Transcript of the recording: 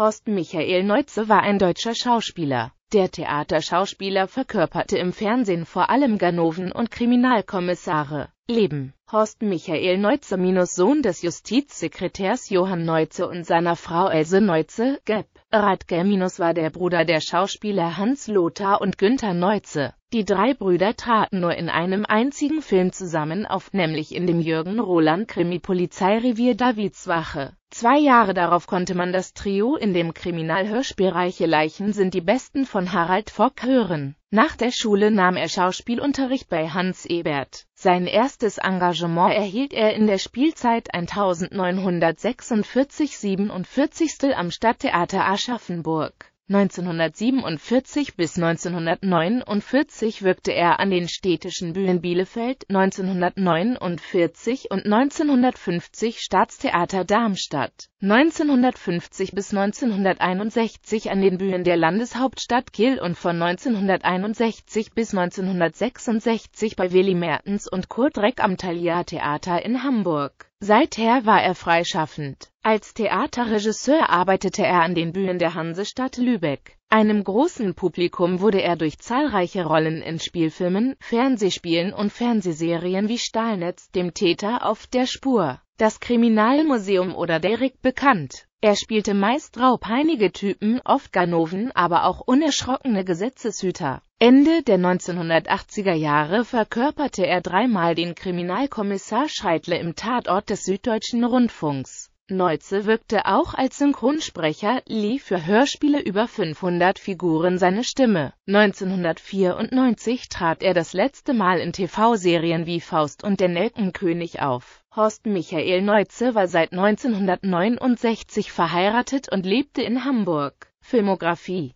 Horst Michael Neutze war ein deutscher Schauspieler. Der Theaterschauspieler verkörperte im Fernsehen vor allem Ganoven und Kriminalkommissare. Leben. Horst Michael Neuze minus Sohn des Justizsekretärs Johann Neuze und seiner Frau Else Neuze, Geb. Radger minus war der Bruder der Schauspieler Hans Lothar und Günther Neuze. Die drei Brüder traten nur in einem einzigen Film zusammen auf, nämlich in dem Jürgen Roland Krimi Polizeirevier Davidswache. Zwei Jahre darauf konnte man das Trio in dem Kriminalhörspielreiche Leichen sind die besten von Harald Fock hören. Nach der Schule nahm er Schauspielunterricht bei Hans Ebert. Sein erstes Engagement erhielt er in der Spielzeit 1946-47 am Stadttheater Aschaffenburg. 1947 bis 1949 wirkte er an den städtischen Bühnen Bielefeld, 1949 und 1950 Staatstheater Darmstadt. 1950 bis 1961 an den Bühnen der Landeshauptstadt Kiel und von 1961 bis 1966 bei Willy Mertens und Kurt Reck am Thalia Theater in Hamburg. Seither war er freischaffend. Als Theaterregisseur arbeitete er an den Bühnen der Hansestadt Lübeck, einem großen Publikum wurde er durch zahlreiche Rollen in Spielfilmen, Fernsehspielen und Fernsehserien wie Stahlnetz, dem Täter auf der Spur, das Kriminalmuseum oder Derrick bekannt. Er spielte meist raubheinige Typen, oft Ganoven, aber auch unerschrockene Gesetzeshüter. Ende der 1980er Jahre verkörperte er dreimal den Kriminalkommissar Scheidle im Tatort des Süddeutschen Rundfunks. Neuze wirkte auch als Synchronsprecher, lieh für Hörspiele über 500 Figuren seine Stimme. 1994 trat er das letzte Mal in TV-Serien wie Faust und der Nelkenkönig auf. Horst Michael Neuze war seit 1969 verheiratet und lebte in Hamburg. Filmografie